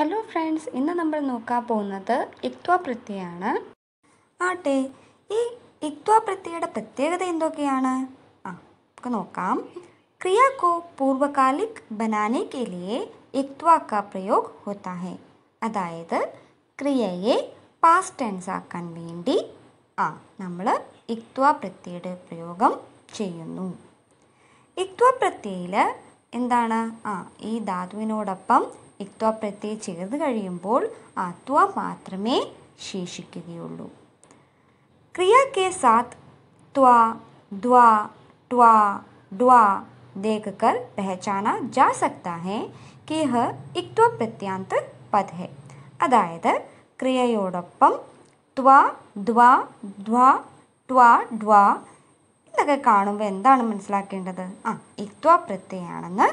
hello friends ഇന്ന് നമ്മൾ നോക്കാൻ പോകുന്നത് ഇക്വപ്രത്യയാണ് ആട്ടെ ഈ ഇക്വപ്രത്യയുടെ പ്രത്യേകത എന്തൊക്കെയാണ് ആ നമുക്ക് നോക്കാം ക്രിയാക്കോ പൂർവകാലിക് ബനാനെ കെലിയെ ഇക്വാക്ക പ്രയോഗ് का അതായത് ക്രിയയെ പാസ്റ്റ് ടെൻസ് ആക്കാൻ വേണ്ടി ആ നമ്മൾ ഇക്വ പ്രത്യയുടെ പ്രയോഗം ചെയ്യുന്നു ഇക്വ പ്രത്യയിൽ എന്താണ് ആ ഈ ധാതുവിനോടൊപ്പം ഇക്ത്വാപ്രത്യയ ചേർന്ന് കഴിയുമ്പോൾ ആത്വ മാത്രമേ ശേഷിക്കുകയുള്ളൂ ക്രിയ കെ സാത്ത് ത്വ ദ്വ ട്വ ड्वा देखकर पहचाना जा सकता है कि यह ഇക്വ പ്രത്യാന്ത പദ് ഹെ അതായത് ക്രിയയോടൊപ്പം ത്വ ദ്വ ദ്വ ട്വ ഡ്വ ഇതൊക്കെ കാണുമ്പോൾ എന്താണ് മനസ്സിലാക്കേണ്ടത് ആ ഇക്വ പ്രത്യയാണെന്ന്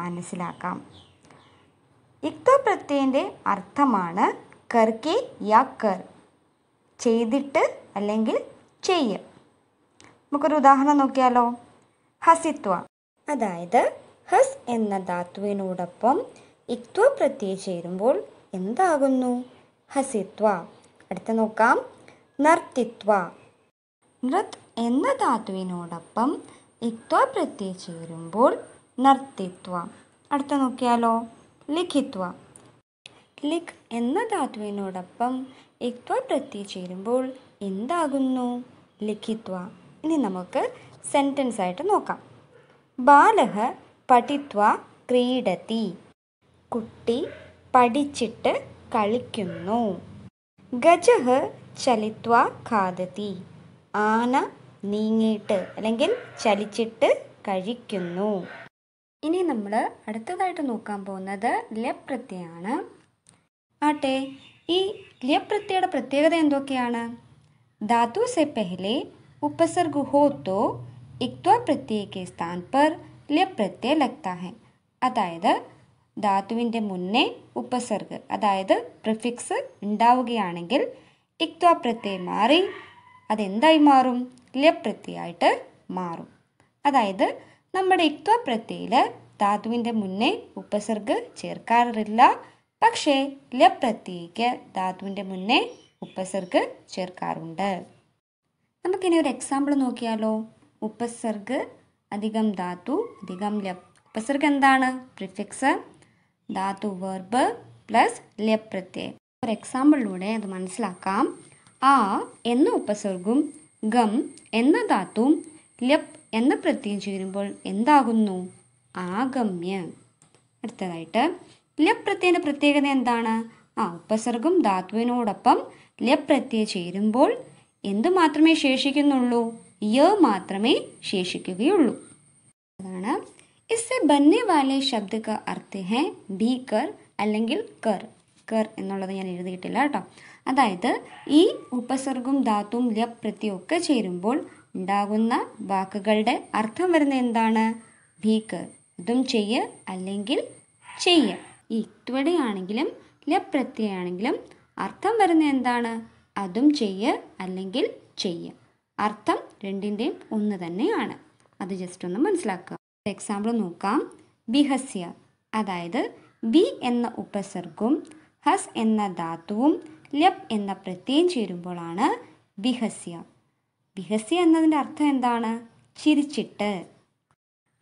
മനസ്സിലാക്കാം ഇക്ത പ്രത്യയൻ്റെ അർത്ഥമാണ് കർക്കെ യാ കർ ചെയ്തിട്ട് അല്ലെങ്കിൽ ചെയ്യ നമുക്കൊരു ഉദാഹരണം നോക്കിയാലോ ഹസിത്വ അതായത് ഹസ് എന്ന ധാത്വിനോടൊപ്പം ഇക്വ പ്രത്യേ ചേരുമ്പോൾ എന്താകുന്നു ഹസിത്വ അടുത്ത നോക്കാം നർത്തിത്വ നൃത് എന്ന ധാത്വിനോടൊപ്പം ഇക്വ പ്രത്യേ ചേരുമ്പോൾ നർത്തിത്വ അടുത്ത നോക്കിയാലോ ലിഖിത്വ ലിഖ് എന്ന ധാതുവിനോടൊപ്പം ഇക്വ പ്രത്യയം ചേരുമ്പോൾ എന്താകുന്നു ലിഖിത്വ ഇനി നമുക്ക് സെൻറ്റൻസ് ആയിട്ട് നോക്കാം ബാലഹ പഠിത്വ ക്രീഡതി കുട്ടി പഠിച്ചിട്ട് കളിക്കുന്നു ഗജഹ ചലിത്വ ഖാദതി ആന നീങ്ങിയിട്ട് അല്ലെങ്കിൽ ചലിച്ചിട്ട് കഴിക്കുന്നു ഇനി നമ്മൾ അടുത്തതായിട്ട് നോക്കാൻ പോകുന്നത് പ്രത്യയാണ് ആട്ടെ ഈ ലപ്രത്യയുടെ പ്രത്യേകത എന്തൊക്കെയാണ് ധാതു സെ പെഹ്ലെ उपसर्ग हो तो इक्त्वा प्रत्यय के स्थान पर प्रत्यय लगता है അതായത് ധാതുവിൻ്റെ മുന്നേ ഉപസർഗ് അതായത് പ്രിഫിക്സ് ഉണ്ടാവുകയാണെങ്കിൽ ഇക്വ പ്രത്യയം മാറി അതെന്തായി മാറും ലപ്രത്യയായിട്ട് മാറും അതായത് നമ്മുടെ പ്രത്യയിൽ ധാതുവിൻ്റെ മുന്നേ ഉപസർഗ് ചേർക്കാറില്ല പക്ഷേ ലപ്രത്യയ്ക്ക് ധാതുവിൻ്റെ മുന്നേ ഉപസർഗ് ചേർക്കാറുണ്ട് നമുക്കിനി ഒരു എക്സാമ്പിൾ നോക്കിയാലോ ഉപസർഗ് അധികം ധാതു അധികം ലപ് ഉപസർഗ് എന്താണ് പ്രിഫിക്സ് ധാതു വെർബ് പ്ലസ് ലപ്രത്യയം ഒരു എക്സാമ്പിളിലൂടെ അത് മനസ്സിലാക്കാം ആ എന്ന ഉപസർഗും ഗം എന്ന ധാത്തും ലപ് എന്ന പ്രത്യയം ചേരുമ്പോൾ എന്താകുന്നു ആഗമ്യ അടുത്തതായിട്ട് ലപ് പ്രത്യയൻ്റെ പ്രത്യേകത എന്താണ് ആ ഉപസർഗം ധാത്വിനോടൊപ്പം ലപ് പ്രത്യയം ചേരുമ്പോൾ എന്ത് മാത്രമേ ശേഷിക്കുന്നുള്ളൂ യ മാത്രമേ ശേഷിക്കുകയുള്ളൂ അതാണ് ഇസ് ബന്നെ വാലെ ശബ്ദ അർത്ഥ ഹെ ബി കർ അല്ലെങ്കിൽ കർ കർ എന്നുള്ളത് ഞാൻ എഴുതിയിട്ടില്ല കേട്ടോ അതായത് ഈ ഉപസർഗം ധാത്തും ലപ് പ്രത്യയം ഒക്കെ ചേരുമ്പോൾ ഉണ്ടാകുന്ന വാക്കുകളുടെ അർത്ഥം വരുന്ന എന്താണ് ഭീക്ക് ഇതും ചെയ്യ് അല്ലെങ്കിൽ ചെയ്യ് ഈ ഇത്വടയാണെങ്കിലും ലപ്രത്യയാണെങ്കിലും അർത്ഥം വരുന്ന എന്താണ് അതും ചെയ്യ് അല്ലെങ്കിൽ ചെയ്യ് അർത്ഥം രണ്ടിൻ്റെയും ഒന്ന് തന്നെയാണ് അത് ജസ്റ്റ് ഒന്ന് മനസ്സിലാക്കുക എക്സാമ്പിൾ നോക്കാം ബിഹസ്യ അതായത് ബി എന്ന ഉപസർഗവും ഹസ് എന്ന ധാതുവും ലപ് എന്ന പ്രത്യയം ചേരുമ്പോഴാണ് ബിഹസ്യ ബിഹസി എന്നതിൻ്റെ അർത്ഥം എന്താണ് ചിരിച്ചിട്ട്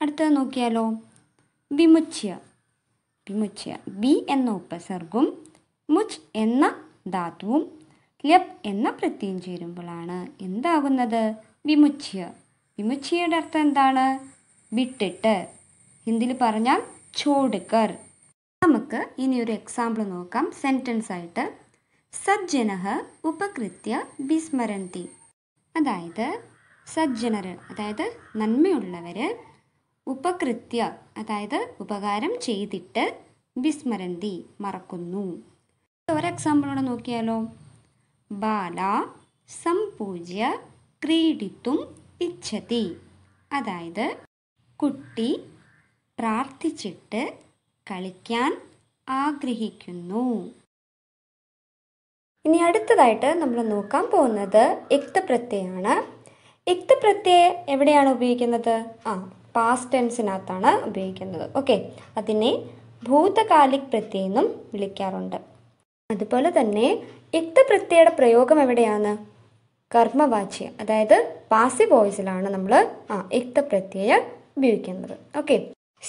അടുത്തത് നോക്കിയാലോ വിമുച്ഛ്യ വിമുച്ഛ്യ ബി എന്ന ഉപസർഗും മുച്ച് എന്ന ധാതുവും ലപ് എന്ന പ്രത്യയം ചേരുമ്പോഴാണ് എന്താകുന്നത് വിമുച്ച്യ വിമുച്ച്യയുടെ അർത്ഥം എന്താണ് വിട്ടിട്ട് ഹിന്ദിയിൽ പറഞ്ഞാൽ ചോടുക്കർ നമുക്ക് ഇനി ഒരു എക്സാമ്പിൾ നോക്കാം സെൻറ്റൻസ് ആയിട്ട് സജ്ജന ഉപകൃത്യ വിസ്മരന്തി അതായത് സജ്ജനർ അതായത് നന്മയുള്ളവർ ഉപകൃത്യ അതായത് ഉപകാരം ചെയ്തിട്ട് വിസ്മരന്തി മറക്കുന്നു ഒരു എക്സാമ്പിളോടെ നോക്കിയാലോ ബാല സംപൂജ്യ ക്രീഡിത്തും ഇച്ഛതി അതായത് കുട്ടി പ്രാർത്ഥിച്ചിട്ട് കളിക്കാൻ ആഗ്രഹിക്കുന്നു ഇനി അടുത്തതായിട്ട് നമ്മൾ നോക്കാൻ പോകുന്നത് യുക്ത പ്രത്യയാണ് യുക്ത പ്രത്യയ എവിടെയാണ് ഉപയോഗിക്കുന്നത് ആ പാസ്റ്റ് ടെൻസിനകത്താണ് ഉപയോഗിക്കുന്നത് ഓക്കെ അതിനെ ഭൂതകാലിക് പ്രത്യയം എന്നും വിളിക്കാറുണ്ട് അതുപോലെ തന്നെ യുക്ത പ്രത്യയുടെ പ്രയോഗം എവിടെയാണ് കർമ്മവാച്യം അതായത് പാസീവ് വോയിസിലാണ് നമ്മൾ ആ യുക്ത പ്രത്യയ ഉപയോഗിക്കുന്നത് ഓക്കെ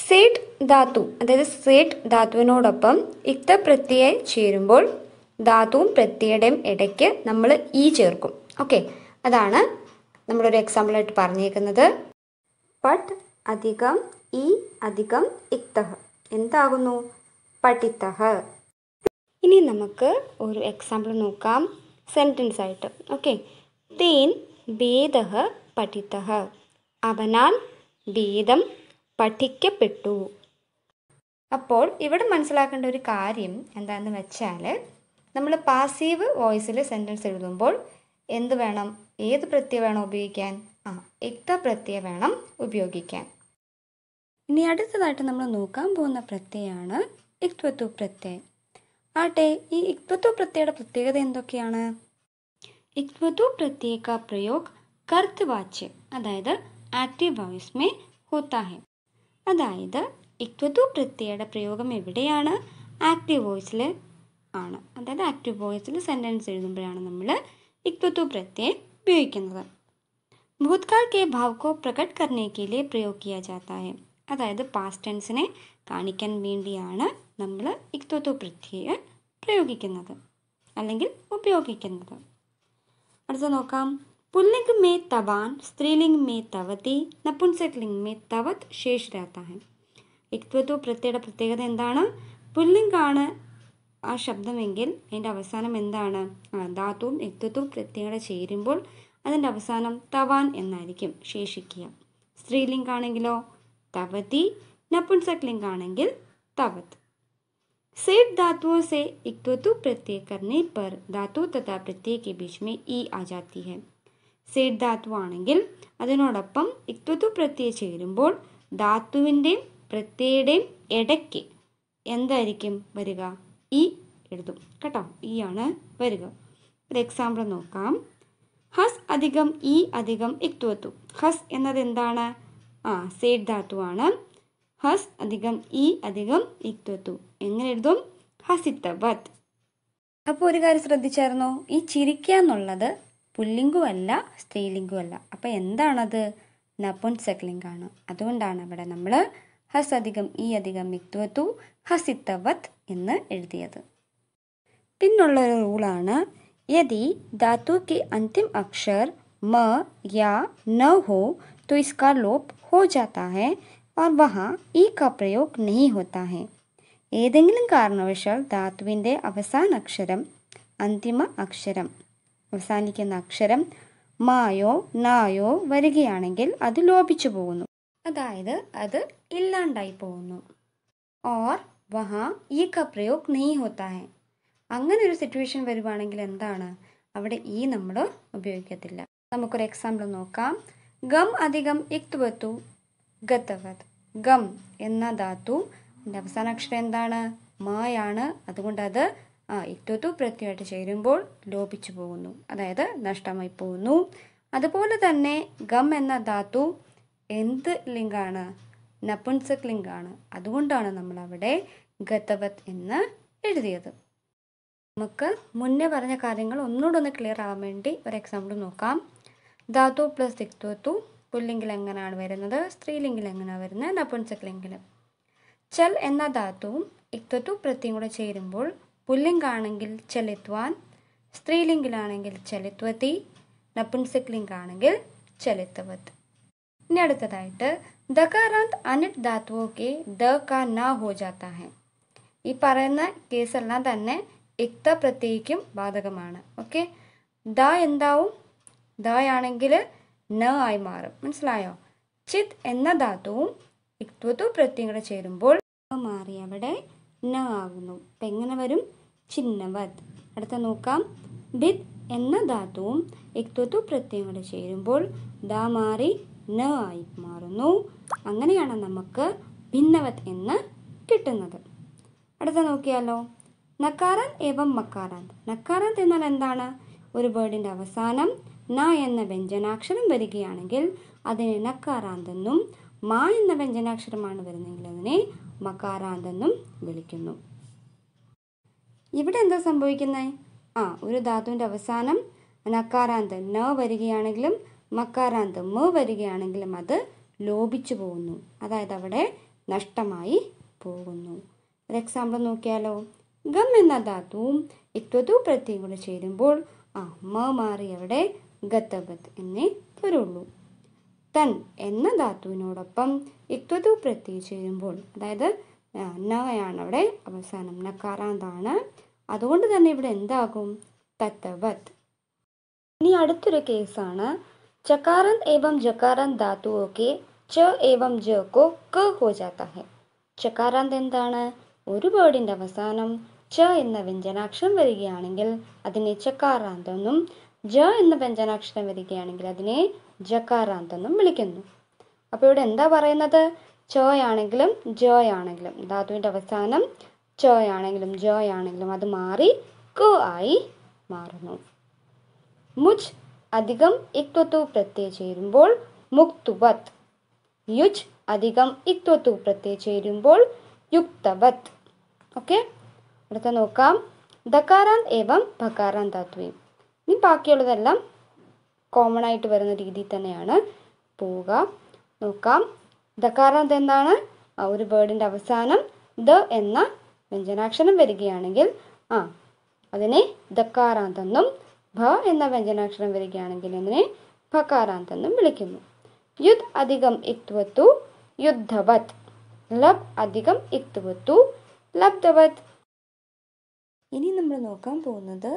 സേട്ട് ധാതു അതായത് സേട്ട് ധാതുവിനോടൊപ്പം യുക്ത പ്രത്യയ ചേരുമ്പോൾ ധാതുവും പ്രത്യയുടെയും ഇടയ്ക്ക് നമ്മൾ ഈ ചേർക്കും ഓക്കെ അതാണ് നമ്മളൊരു എക്സാമ്പിളായിട്ട് പറഞ്ഞേക്കുന്നത് പട്ട് അധികം ഈ അധികം ഇക്തഹ് എന്താകുന്നു പഠിത്തഹ് ഇനി നമുക്ക് ഒരു എക്സാമ്പിൾ നോക്കാം സെൻറ്റൻസ് ആയിട്ട് ഓക്കെ തേൻ ഭേദഹ പഠിത്തഹ അവനാൽ ഭേദം പഠിക്കപ്പെട്ടു അപ്പോൾ ഇവിടെ മനസ്സിലാക്കേണ്ട ഒരു കാര്യം എന്താണെന്ന് വെച്ചാൽ നമ്മൾ പാസീവ് വോയിസിൽ സെൻറ്റൻസ് എഴുതുമ്പോൾ എന്ത് വേണം ഏത് പ്രത്യയം വേണം ഉപയോഗിക്കാൻ ആ യുക്ത പ്രത്യയം വേണം ഉപയോഗിക്കാൻ ഇനി അടുത്തതായിട്ട് നമ്മൾ നോക്കാൻ പോകുന്ന പ്രത്യയമാണ് ഇക്വത്വ പ്രത്യയം ആട്ടെ ഈ ഇക്വത്വ പ്രത്യയുടെ പ്രത്യേകത എന്തൊക്കെയാണ് ഇക്വത്വ പ്രത്യേക പ്രയോഗ് വാച്ച് അതായത് ആക്റ്റീവ് വോയിസ് മേ ഹോത്താഹെ അതായത് ഇക്വത്വ പ്രത്യയുടെ പ്രയോഗം എവിടെയാണ് ആക്റ്റീവ് വോയിസിൽ ആണ് അതായത് ആക്റ്റീവ് വോയിസിൽ സെൻറ്റൻസ് എഴുതുമ്പോഴാണ് നമ്മൾ ഇക്വത്വ പ്രത്യയം ഉപയോഗിക്കുന്നത് ഭൂത്കാൽ കെ ഭാവ് പ്രകട് കർണേ കെ ലിയെ അതായത് പാസ്റ്റ് ടെൻസിനെ കാണിക്കാൻ വേണ്ടിയാണ് നമ്മൾ ഇക്വത്വ പ്രത്യയെ പ്രയോഗിക്കുന്നത് അല്ലെങ്കിൽ ഉപയോഗിക്കുന്നത് അടുത്ത നോക്കാം പുല്ലിംഗ് മേ തവാൻ സ്ത്രീലിംഗ് മേ തവതി നപുൻസക്ലിംഗ് മേ തവത് ശേഷരാത്താഹൻ രാത്ത ഇക്വത്വ പ്രത്യയുടെ പ്രത്യേകത എന്താണ് പുല്ലിംഗാണ് ആ ശബ്ദമെങ്കിൽ അതിൻ്റെ അവസാനം എന്താണ് ധാതുവും എക്തത്വവും പ്രത്യേകത ചേരുമ്പോൾ അതിൻ്റെ അവസാനം തവാൻ എന്നായിരിക്കും ശേഷിക്കുക സ്ത്രീലിംഗാണെങ്കിലോ തവതി നപുൻസക്ലിംഗ് ആണെങ്കിൽ തവത് സേഫ് ധാത്തു സേ इक्वतु प्रत्यय करने पर धातु तथा प्रत्यय के बीच में ई സേഡ് ധാത്തു ആണെങ്കിൽ അതിനോടൊപ്പം ഇക്വത്തു പ്രത്യേക ചേരുമ്പോൾ ധാത്തുവിൻ്റെയും പ്രത്യയുടെയും ഇടയ്ക്ക് എന്തായിരിക്കും വരിക ഇ എഴുതും കേട്ടോ ഇ ആണ് വരിക ഒരു എക്സാമ്പിൾ നോക്കാം ഹസ് അധികം ഇ അധികം ഇക്തുവത്തു ഹസ് എന്നത് എന്താണ് ആ സേഡ് ആണ് ഹസ് അധികം ഇ അധികം ഇക്തുവത്തു എങ്ങനെ എഴുതും ഹസിത്തബത് അപ്പോൾ ഒരു കാര്യം ശ്രദ്ധിച്ചായിരുന്നോ ഈ ചിരിക്കുക എന്നുള്ളത് പുല്ലിംഗും അല്ല സ്ത്രീലിംഗും അല്ല അപ്പോൾ എന്താണത് നപുൻസക്ലിംഗ് ആണ് അതുകൊണ്ടാണ് ഇവിടെ നമ്മൾ ഹസ് അധികം ഈ അധികം മിക്വത്തു ഹസിത്തവത് എന്ന് എഴുതിയത് പിന്നുള്ള ഒരു റൂളാണ് യദി ധാതു കി അന്തിം അക്ഷർ മ യാ ന ഹോ തു ഇസ്കാ ലോപ് ഹോ ജാത്താ ഹെ ഓർ वहाँ ഈ ക പ്രയോഗ് नहीं ഹോത്താ ഹെ ഏതെങ്കിലും കാരണവശാൽ ധാത്തുവിൻ്റെ അവസാന അക്ഷരം അന്തിമ അക്ഷരം അവസാനിക്കുന്ന അക്ഷരം മായോ നായോ വരികയാണെങ്കിൽ അത് ലോപിച്ചു പോകുന്നു അതായത് അത് ഇല്ലാണ്ടായി പോകുന്നു ഓർ വഹാ ഈ ക പ്രയോഗ് നെയ് ഹോത്താ അങ്ങനെ ഒരു സിറ്റുവേഷൻ വരുവാണെങ്കിൽ എന്താണ് അവിടെ ഈ നമ്മൾ ഉപയോഗിക്കത്തില്ല നമുക്കൊരു എക്സാമ്പിൾ നോക്കാം ഗം അധികം ഇക്തുവത്തു ഗതവത് ഗം എന്ന ധാതു എൻ്റെ അവസാന അക്ഷരം എന്താണ് മായാണ് അതുകൊണ്ട് അത് ആ ഇക്തുവത്തു പ്രത്യയമായിട്ട് ചേരുമ്പോൾ ലോപിച്ചു പോകുന്നു അതായത് നഷ്ടമായി പോകുന്നു അതുപോലെ തന്നെ ഗം എന്ന ധാതു എന്ത് ലിംഗാണ് നപുൻസക് ലിങ്കാണ് അതുകൊണ്ടാണ് നമ്മൾ അവിടെ ഗതവത് എന്ന് എഴുതിയത് നമുക്ക് മുന്നേ പറഞ്ഞ കാര്യങ്ങൾ ഒന്നുകൂടെ ഒന്ന് ക്ലിയർ ആവാൻ വേണ്ടി ഒരു എക്സാമ്പിൾ നോക്കാം ധാതു പ്ലസ് ദിക്തത്തു പുല്ലിങ്കിൽ എങ്ങനെയാണ് വരുന്നത് സ്ത്രീലിംഗിൽ എങ്ങനെയാണ് വരുന്നത് നപുൻസക്ലിംഗിൽ ചൽ എന്ന ധാതുവും ഇക്തത്വ പ്രത്യം കൂടെ ചേരുമ്പോൾ പുല്ലിംഗാണെങ്കിൽ ചലിത്വാൻ സ്ത്രീലിംഗിലാണെങ്കിൽ നപുൻസക് നപുൻസക്ലിംഗാണെങ്കിൽ ചലിത്വത് ഇനി അടുത്തതായിട്ട് ദകാറാന്ത് അനിട്ട് ധാത്വോക്കെ ദ ക ന ഹോ ജാത്ത ഹെ ഈ പറയുന്ന കേസെല്ലാം തന്നെ ഇക്ത പ്രത്യേകിക്കും ബാധകമാണ് ഓക്കെ ദ എന്താവും ദയാണെങ്കിൽ ന ആയി മാറും മനസ്സിലായോ ചിത് എന്ന ധാതുവും ഇക്വത്തു പ്രത്യയങ്ങളെ ചേരുമ്പോൾ മാറി അവിടെ ന ആകുന്നു അപ്പം എങ്ങനെ വരും ചിഹ്നവത് അടുത്ത നോക്കാം ഭിത് എന്ന ധാതുവും ഇക്വത്തു പ്രത്യയങ്ങളെ ചേരുമ്പോൾ ദ മാറി ന ആയി മാറുന്നു അങ്ങനെയാണ് നമുക്ക് ഭിന്നവത് എന്ന് കിട്ടുന്നത് അടുത്ത നോക്കിയാലോ നക്കാരൻ ഏവം മക്കാരൻ നക്കാരൻ എന്നാൽ എന്താണ് ഒരു വേർഡിൻ്റെ അവസാനം ന എന്ന വ്യഞ്ജനാക്ഷരം വരികയാണെങ്കിൽ അതിനെ നക്കാരാന്തെന്നും മാ എന്ന വ്യഞ്ജനാക്ഷരമാണ് വരുന്നതെങ്കിൽ അതിനെ മക്കാരാന്തെന്നും വിളിക്കുന്നു ഇവിടെ എന്താ സംഭവിക്കുന്നത് ആ ഒരു ധാതുവിൻ്റെ അവസാനം നക്കാരാന്ത് ന വരികയാണെങ്കിലും മ് വരികയാണെങ്കിലും അത് ലോപിച്ചു പോകുന്നു അതായത് അവിടെ നഷ്ടമായി പോകുന്നു ഒരു എക്സാമ്പിൾ നോക്കിയാലോ ഗം എന്ന ധാതുവും ഇത്വതു പ്രത്യേകം കൂടെ ചേരുമ്പോൾ ആ മ മാറി അവിടെ ഗത്തബത്ത് എന്നേ വരുള്ളൂ തൻ എന്ന ധാതുവിനോടൊപ്പം ഇത്വതു പ്രത്യേകം ചേരുമ്പോൾ അതായത് നയാണ് അവിടെ അവസാനം നക്കാറാന്താണ് അതുകൊണ്ട് തന്നെ ഇവിടെ എന്താകും തത്തവത് ഇനി അടുത്തൊരു കേസാണ് चकारंत एवं जकारंत धातुओं के च एवं ज को क हो जाता है ചക്കാരാന്ത് എന്താണ് ഒരു വേർഡിൻ്റെ അവസാനം ച എന്ന വ്യഞ്ജനാക്ഷരം വരികയാണെങ്കിൽ അതിനെ ചക്കാറാന്തെന്നും ജ എന്ന വ്യഞ്ജനാക്ഷരം വരികയാണെങ്കിൽ അതിനെ ജക്കാറാന്തെന്നും വിളിക്കുന്നു അപ്പോൾ ഇവിടെ എന്താ പറയുന്നത് ച ആണെങ്കിലും ജ ആണെങ്കിലും ധാതുവിൻ്റെ അവസാനം ച ആണെങ്കിലും ജ ആണെങ്കിലും അത് മാറി ക ആയി മാറുന്നു മുജ് അധികം ഇക്വത്തു പ്രത്യയ ചേരുമ്പോൾ മുക്തുവത് യുജ് അധികം ഇക്വത്തു പ്രത്യയ ചേരുമ്പോൾ യുക്തവത് ഓക്കെ അടുത്ത നോക്കാം ദകാരാൻ ഏവം ഭകാരാൻ ധാത്വയും ഇനി ബാക്കിയുള്ളതെല്ലാം കോമൺ ആയിട്ട് വരുന്ന രീതിയിൽ തന്നെയാണ് പോവുക നോക്കാം ദകാരാന്ത് എന്താണ് ആ ഒരു വേർഡിൻ്റെ അവസാനം ദ എന്ന വ്യഞ്ജനാക്ഷരം വരികയാണെങ്കിൽ ആ അതിനെ ദക്കാറാന്തെന്നും ഭ എന്ന വ്യഞ്ജനാക്ഷരം വരികയാണെങ്കിൽ അതിനെ ഭകാരാന്തെന്നും വിളിക്കുന്നു യുദ് അധികം ഇക്വത്തു യുദ്ധവത് ലബ് അധികം ഇക്വത്തു ലബ്ധവത് ഇനി നമ്മൾ നോക്കാൻ പോകുന്നത്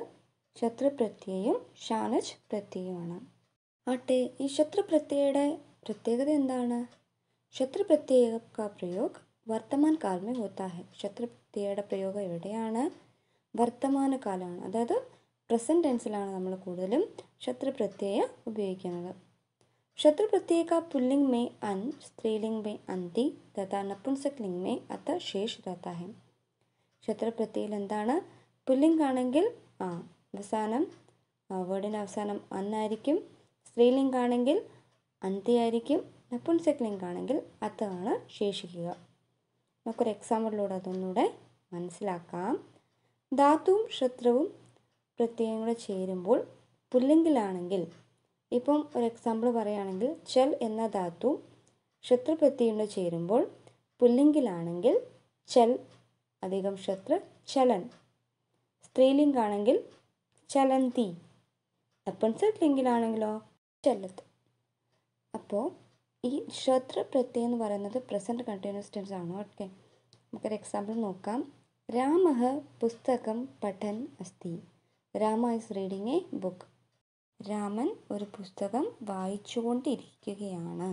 ശത്രുപ്രത്യയും ഷാനജ് പ്രത്യയുമാണ് ആട്ടെ ഈ ശത്രുപ്രത്യയുടെ പ്രത്യേകത എന്താണ് ശത്രുപ്രത്യയ പ്രയോഗ് പ്രയോഗ വർത്തമാൻ കാലമേ ഹോത്താഹെ ശത്രുപ്രത്യയുടെ പ്രയോഗം എവിടെയാണ് വർത്തമാനകാലമാണ് അതായത് പ്രസൻറ്റ് ടെൻസിലാണ് നമ്മൾ കൂടുതലും ശത്രുപ്രത്യയ ഉപയോഗിക്കുന്നത് ശത്രുപ്രത്യയക പുല്ലിംഗ് മേ അൻ സ്ത്രീലിംഗ് മേ അന്തി തഥാ നപുൻസക് ലിംഗ് മേ അത്ത ശേഷ് തഥാ ഹെ ശത്രുപ്രത്യയിൽ എന്താണ് പുല്ലിംഗ് ആണെങ്കിൽ ആ അവസാനം വേർഡിൻ്റെ അവസാനം അന്നായിരിക്കും സ്ത്രീലിംഗ് ആണെങ്കിൽ അന്തിയായിരിക്കും ലിംഗ് ആണെങ്കിൽ അത്താണ് ശേഷിക്കുക നമുക്കൊരു എക്സാമ്പിളിലൂടെ അതൊന്നുകൂടെ മനസ്സിലാക്കാം ധാത്തുവും ശത്രുവും പ്രത്യയം കൂടെ ചേരുമ്പോൾ പുല്ലിംഗിലാണെങ്കിൽ ഇപ്പം ഒരു എക്സാമ്പിൾ പറയുകയാണെങ്കിൽ ചൽ എന്ന ധാതു ക്ഷത്രപ്രത്യയോട് ചേരുമ്പോൾ പുല്ലിംഗിലാണെങ്കിൽ ചൽ അധികം ക്ഷത്ര ചലൻ സ്ത്രീലിംഗാണെങ്കിൽ ചലന്തി അപ്പൻസെറ്റ് ലിംഗിലാണെങ്കിലോ ചെല്ലത്ത് അപ്പോൾ ഈ ക്ഷത്ര പ്രത്യയം എന്ന് പറയുന്നത് പ്രസൻറ്റ് കണ്ടിന്യൂസ് ടെൻസ് ആണ് ഓക്കെ നമുക്കൊരു എക്സാമ്പിൾ നോക്കാം രാമ പുസ്തകം പഠൻ അസ്തി Rama is reading a book Raman ഒരു പുസ്തകം വായിച്ചുകൊണ്ടിരിക്കുകയാണ്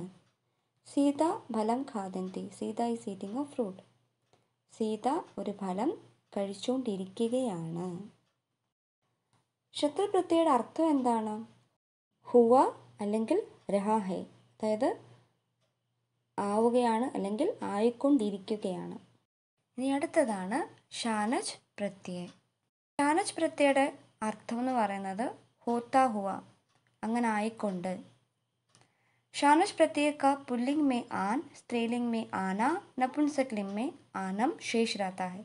സീത ഫലം ഖാദന്തി Sita is eating a fruit Sita ഒരു ഫലം കഴിച്ചുകൊണ്ടിരിക്കുകയാണ് ശത്രുപ്രത്യയുടെ അർത്ഥം എന്താണ് ഹുവ അല്ലെങ്കിൽ രഹാഹെ അതായത് ആവുകയാണ് അല്ലെങ്കിൽ ആയിക്കൊണ്ടിരിക്കുകയാണ് ഇനി അടുത്തതാണ് ഷാനജ് പ്രത്യയ ഷാനജ് പ്രത്യയുടെ അർത്ഥം എന്ന് പറയുന്നത് ഹോത്താ ഹുവ അങ്ങനെ ആയിക്കൊണ്ട് ഷാനഷ് പ്രത്യേക പുല്ലിംഗ് മേ ആൻ സ്ത്രീലിംഗ് മേ ആന നപുൻസക്ലിംഗ് മേ ആനം ശേഷിരാത്താഹ്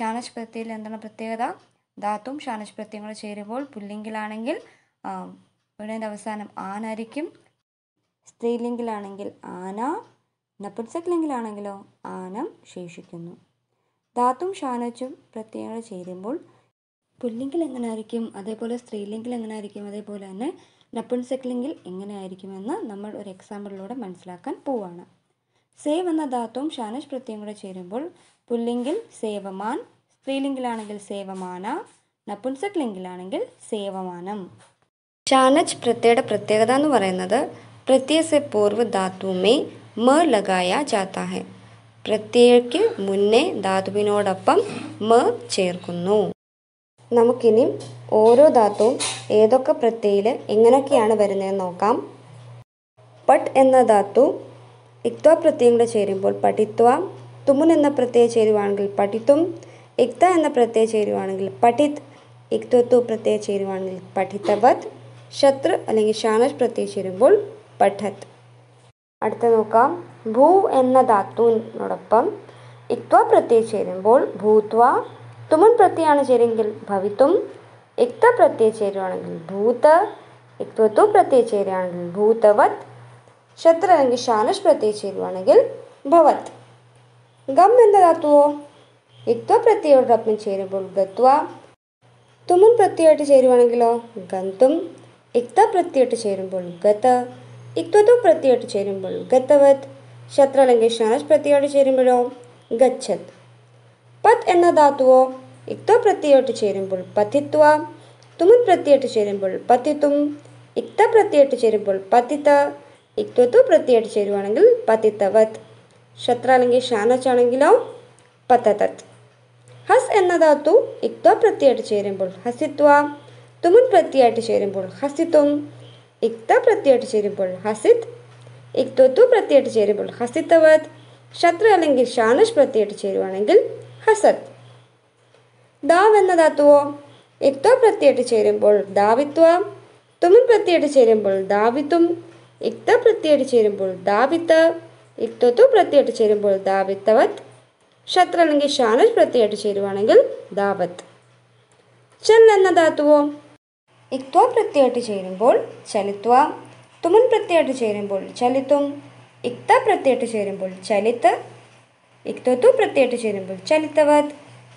രാത്താഹ് പ്രത്യയിൽ എന്താണ് പ്രത്യേകത ധാത്തും ഷാനഷ് പ്രത്യങ്ങൾ ചേരുമ്പോൾ പുല്ലിംഗിലാണെങ്കിൽ ഉടനെ അവസാനം ആനായിരിക്കും സ്ത്രീലിംഗിലാണെങ്കിൽ ആന നപുൻസക്ലിംഗിലാണെങ്കിലോ ആനം ശേഷിക്കുന്നു ധാത്തും ഷാനച്ചും പ്രത്യയങ്ങൾ ചേരുമ്പോൾ പുല്ലിങ്കിൽ ആയിരിക്കും അതേപോലെ സ്ത്രീലിങ്കിൽ ആയിരിക്കും അതേപോലെ തന്നെ നപ്പുൻസെക്ലിങ്കിൽ എങ്ങനെയായിരിക്കുമെന്ന് നമ്മൾ ഒരു എക്സാമ്പിളിലൂടെ മനസ്സിലാക്കാൻ പോവാണ് സേവ് എന്ന ധാത്തും ഷാനഷ് പ്രത്യം കൂടെ ചേരുമ്പോൾ പുല്ലിങ്കിൽ സേവമാൻ സ്ത്രീലിംഗിലാണെങ്കിൽ സേവമാന നപുൻസക്ലിംഗിലാണെങ്കിൽ സേവമാനം ഷാനജ് പ്രത്യയുടെ പ്രത്യേകത എന്ന് പറയുന്നത് പ്രത്യസ പൂർവ്വ ധാത്തുമേ മ ലഗായ ജാത്ത ഹെ പ്രത്യയ്ക്ക് മുന്നേ ധാതുവിനോടൊപ്പം മ ചേർക്കുന്നു നമുക്കിനി ഓരോ ധാത്തുവും ഏതൊക്കെ പ്രത്യയിൽ എങ്ങനെയൊക്കെയാണ് വരുന്നതെന്ന് നോക്കാം പട്ട് എന്ന ധാത്തു ഇക്ത്വ പ്രത്യയം കൂടെ ചേരുമ്പോൾ പഠിത്വ തുമുൻ എന്ന പ്രത്യയം ചേരുവാണെങ്കിൽ പഠിത്തും ഇക്ത എന്ന പ്രത്യയം ചേരുവാണെങ്കിൽ പഠിത് ഇക്തത്വ പ്രത്യയം ചേരുവാണെങ്കിൽ പഠിത്തവത് ശത്രു അല്ലെങ്കിൽ ഷാനഷ് പ്രത്യയം ചേരുമ്പോൾ പഠത് അടുത്ത നോക്കാം ഭൂ എന്ന ധാത്തുവിനോടൊപ്പം ഇക്വ പ്രത്യയം ചേരുമ്പോൾ ഭൂത്വ തുമുൻ പ്രത്യയാണ് ചേരുമെങ്കിൽ ഭവിത്തും എക്ത പ്രത്യയ ചേരുവാണെങ്കിൽ ഭൂത എക്വത്വ പ്രത്യയ ചേരുകയാണെങ്കിൽ ഭൂതവത് ശത്ര അല്ലെങ്കിൽ ഷാനഷ് പ്രത്യയ ചേരുവാണെങ്കിൽ ഭവത് ഗം എന്ന ധാത്തുവോ ഇത്വ പ്രത്യയോടൊപ്പം ചേരുമ്പോൾ ഗത്വ തുമുൻ പ്രത്യയമായിട്ട് ചേരുവാണെങ്കിലോ ഗന്തും ഇക്ത പ്രത്യയായിട്ട് ചേരുമ്പോൾ ഗത ഇക്വത്വ പ്രത്യയായിട്ട് ചേരുമ്പോൾ ഗതവത് ശത്ര അല്ലെങ്കിൽ ഷാനഷ് പ്രത്യയമായിട്ട് ചേരുമ്പോഴോ ഗച്ഛത് പത് എന്ന ധാത്തുവോ ഇക്തോ പ്രത്യയമായിട്ട് ചേരുമ്പോൾ പതിത്വ തുമുൻ പ്രത്യയമായിട്ട് ചേരുമ്പോൾ പതിത്തും ഇക്ത പ്രത്യയമായിട്ട് ചേരുമ്പോൾ പതിത്ത ഇക്തത്വ പ്രത്യയമായിട്ട് ചേരുവാണെങ്കിൽ പതിത്തവത് ഷത്ര അല്ലെങ്കിൽ ഷാനച്ചാണെങ്കിലോ പത്തതത് ഹസ് എന്ന ധാത്തു ഇക്ത പ്രത്യയമായിട്ട് ചേരുമ്പോൾ ഹസിത്വ തുമുൻ പ്രത്യയമായിട്ട് ചേരുമ്പോൾ ഹസിത്വം ഇക്ത പ്രത്യയമായിട്ട് ചേരുമ്പോൾ ഹസിത് ഇക്തത്വ പ്രത്യയമായിട്ട് ചേരുമ്പോൾ ഹസിത്തവത് ഷത്ര അല്ലെങ്കിൽ ഷാനഷ് പ്രത്യയമായിട്ട് ചേരുവാണെങ്കിൽ ഹസത്ത് ദാവ് എന്ന ധാത്തുവോ എക്തോ പ്രത്യയമായിട്ട് ചേരുമ്പോൾ ദാവിത്വ തുമിൻ പ്രത്യയമായിട്ട് ചേരുമ്പോൾ ദാവിത്തും ഇക്ത പ്രത്യയമായിട്ട് ചേരുമ്പോൾ ദാവിത്ത ഇക്തത്വ പ്രത്യയമായിട്ട് ചേരുമ്പോൾ ദാവിത്തവത് ശത്ര അല്ലെങ്കിൽ ഷാനജ് പ്രത്യയമായിട്ട് ചേരുവാണെങ്കിൽ ദാവത്ത് ചൽ എന്ന ധാത്തുവോ ഇക്ത്വ പ്രത്യയമായിട്ട് ചേരുമ്പോൾ ചലിത്വ തുമിൻ പ്രത്യയമായിട്ട് ചേരുമ്പോൾ ചലിത്തും ഇക്ത പ്രത്യയമായിട്ട് ചേരുമ്പോൾ ചലിത്ത് ഇക്തത്വ പ്രത്യയമായിട്ട് ചേരുമ്പോൾ ചലിത്തവത്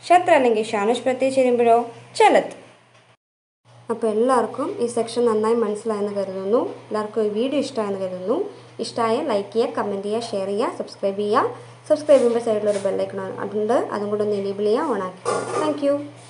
ഷത്രാണെങ്കിൽ ഷാനുഷ് പ്രത്യേകിച്ച് വരുമ്പോഴോ ചലത് അപ്പോൾ എല്ലാവർക്കും ഈ സെക്ഷൻ നന്നായി മനസ്സിലായെന്ന് കരുതുന്നു എല്ലാവർക്കും ഈ വീഡിയോ ഇഷ്ടമായെന്ന് കരുതുന്നു ഇഷ്ടമായ ലൈക്ക് ചെയ്യുക കമൻറ്റ് ചെയ്യുക ഷെയർ ചെയ്യുക സബ്സ്ക്രൈബ് ചെയ്യുക സബ്സ്ക്രൈബ് ചെയ്യുമ്പോൾ സൈഡിലൊരു ബെല്ലൈക്കണം ഉണ്ട് അതും കൂടെ ഒന്ന് എനേബിൾ ചെയ്യുക ആക്കി താങ്ക്